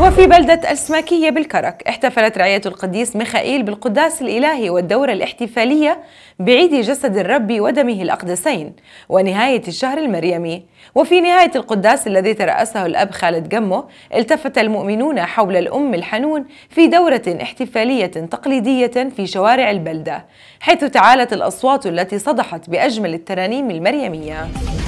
وفي بلدة السماكية بالكرك احتفلت رعية القديس ميخائيل بالقداس الإلهي والدورة الاحتفالية بعيد جسد الرب ودمه الأقدسين ونهاية الشهر المريمي وفي نهاية القداس الذي ترأسه الأب خالد جمه التفت المؤمنون حول الأم الحنون في دورة احتفالية تقليدية في شوارع البلدة حيث تعالت الأصوات التي صدحت بأجمل الترانيم المريمية